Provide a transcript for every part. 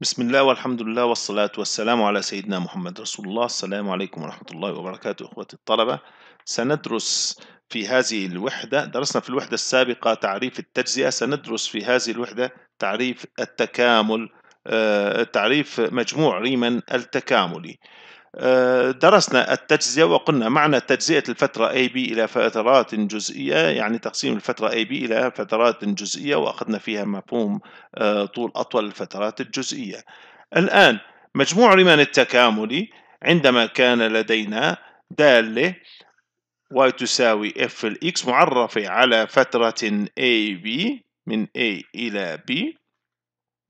بسم الله والحمد لله والصلاة والسلام على سيدنا محمد رسول الله السلام عليكم ورحمة الله وبركاته إخوة الطلبة سندرس في هذه الوحدة درسنا في الوحدة السابقة تعريف التجزئة سندرس في هذه الوحدة تعريف التكامل آه، تعريف مجموع ريمان التكاملي آه، درسنا التجزئة وقلنا معنى تجزئة الفترة AB إلى فترات جزئية يعني تقسيم الفترة AB إلى فترات جزئية وأخذنا فيها مفهوم آه، طول أطول الفترات الجزئية الآن مجموع ريمان التكاملي عندما كان لدينا دالة y تساوي f x معرفة على فترة AB من A إلى B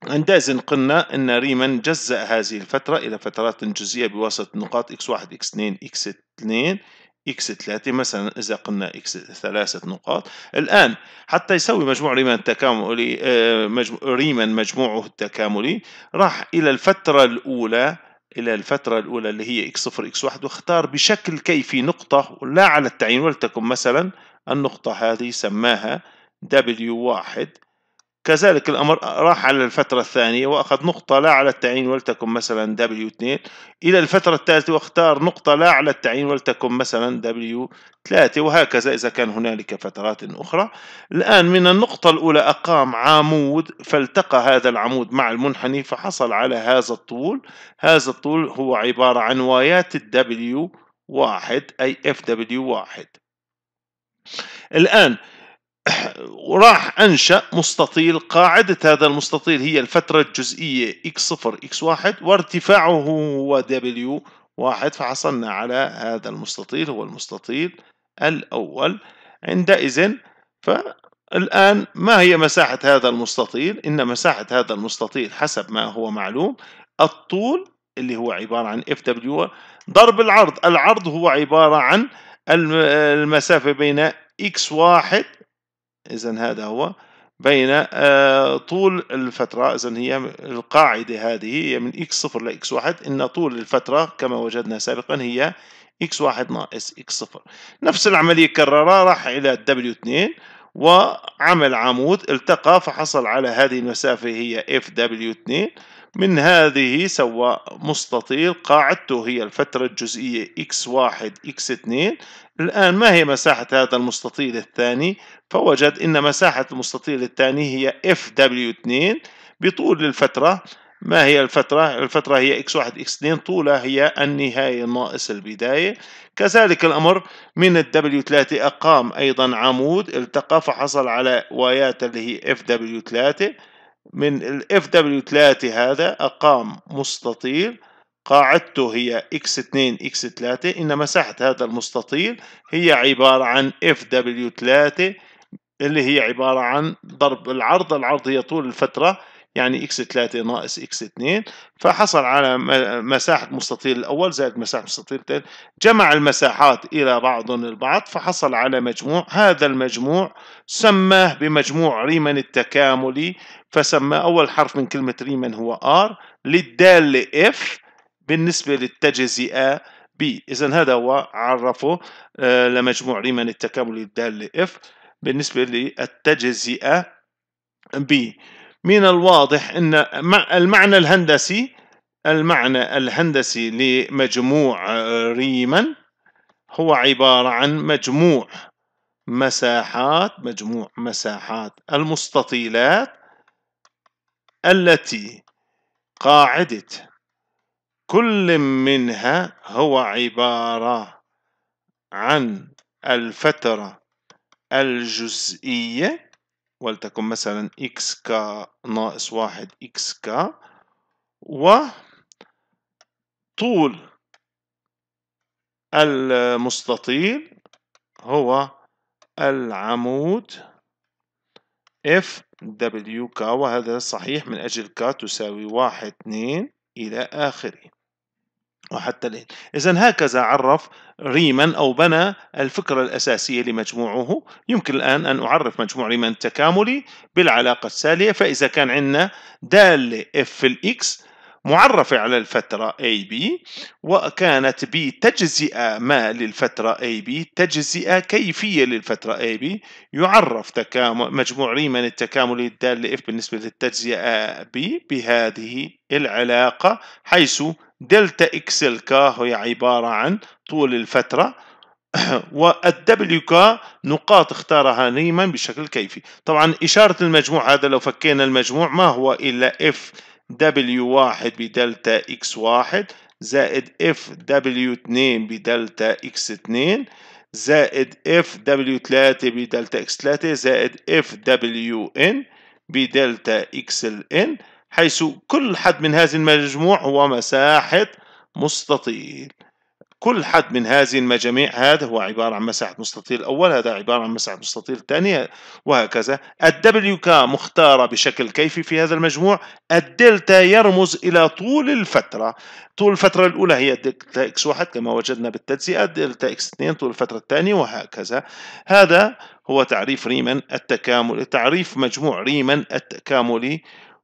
عندئذ قلنا أن ريمان جزأ هذه الفترة إلى فترات جزئية بواسطة نقاط x1 x2 x2 اكس 3 مثلا اذا قلنا اكس 3 نقاط الان حتى يسوي مجموع ريمان التكاملي آه، مجموع ريمان مجموعه التكاملي راح الى الفتره الاولى الى الفتره الاولى اللي هي اكس 0 اكس 1 واختار بشكل كيفي نقطه لا على التعيين ولتكن مثلا النقطه هذه سماها دبليو 1 كذلك الأمر راح على الفترة الثانية وأخذ نقطة لا على التعيين ولتكن مثلا W2 إلى الفترة الثالثة واختار نقطة لا على التعيين ولتكن مثلا W3 وهكذا إذا كان هنالك فترات أخرى الآن من النقطة الأولى أقام عمود فالتقى هذا العمود مع المنحني فحصل على هذا الطول هذا الطول هو عبارة عن وايات الدبليو واحد أي FW واحد الآن وراح أنشأ مستطيل قاعدة هذا المستطيل هي الفترة الجزئية x0 x1 وارتفاعه هو w واحد فحصلنا على هذا المستطيل هو المستطيل الأول عندئذ فالآن ما هي مساحة هذا المستطيل؟ إن مساحة هذا المستطيل حسب ما هو معلوم الطول اللي هو عبارة عن FW ضرب العرض العرض هو عبارة عن المسافة بين x1 إذا هذا هو بين آه، طول الفترة إذا هي القاعدة هذه هي من x0 ل x1 إن طول الفترة كما وجدنا سابقا هي x1 ناقص x0 نفس العملية كررها راح إلى w2 وعمل عمود التقى فحصل على هذه المسافة هي fw2 من هذه سوى مستطيل قاعدته هي الفترة الجزئية x1 x2 الآن ما هي مساحة هذا المستطيل الثاني فوجد أن مساحة المستطيل الثاني هي fw2 بطول الفترة ما هي الفترة؟ الفترة هي x1 x2 طولها هي النهاية ناقص البداية كذلك الأمر من ال W3 أقام أيضا عمود التقى فحصل على وايات اللي هي FW3 من ال FW3 هذا أقام مستطيل قاعدته هي x2 x3 إن مساحة هذا المستطيل هي عبارة عن FW3 اللي هي عبارة عن ضرب العرض العرض هي طول الفترة يعني اكس 3 ناقص اكس 2 فحصل على مساحة مستطيل الأول زائد مساحة مستطيل الثاني جمع المساحات إلى بعضهم البعض فحصل على مجموع هذا المجموع سماه بمجموع ريمان التكاملي فسمى أول حرف من كلمة ريمان هو R للدالة اف بالنسبة للتجزئة B إذا هذا هو عرفه آه، لمجموع ريمان التكاملي الدالة اف بالنسبة للتجزئة B من الواضح أن المعنى الهندسي المعنى الهندسي لمجموع آه، ريمان هو عبارة عن مجموع مساحات مجموع مساحات المستطيلات التي قاعدة كل منها هو عبارة عن الفترة الجزئية ولتكن مثلا إكس كا ناقص واحد إكس كا وطول المستطيل هو العمود اف دبليو كا وهذا صحيح من أجل كا تساوي واحد اثنين إلى آخره وحتى الآن إذا هكذا عرف ريمان أو بنى الفكرة الأساسية لمجموعه يمكن الآن أن أعرف مجموع ريمان التكاملي بالعلاقة التالية فإذا كان عندنا دالة F الإكس معرفة على الفترة AB وكانت B تجزئة ما للفترة AB تجزئة كيفية للفترة AB يعرف تكامل مجموع ريمان التكاملي الدال F بالنسبة للتجزئة B بهذه العلاقة حيث دلتا اكس الكا هي عبارة عن طول الفترة والدبليو كا نقاط اختارها نيمان بشكل كيفي طبعا إشارة المجموع هذا لو فكينا المجموع ما هو إلا اف دبليو واحد بدلتا اكس واحد زائد اف دبليو اثنين بدلتا اكس اثنين زائد اف دبليو ثلاثة بدلتا اكس ثلاثة زائد اف دبليو ان بدلتا اكس الان حيث كل حد من هذه المجموع هو مساحة مستطيل كل حد من هذه المجاميع هذا هو عبارة عن مساحة مستطيل أول هذا عبارة عن مساحة مستطيل ثانية وهكذا الدبليو مختارة بشكل كيفي في هذا المجموع الدلتا يرمز إلى طول الفترة طول الفترة الأولى هي دلتا إكس واحد كما وجدنا بالتجزئة دلتا إكس اثنين طول الفترة الثانية وهكذا هذا هو تعريف ريمان التكامل تعريف مجموع ريمان التكاملي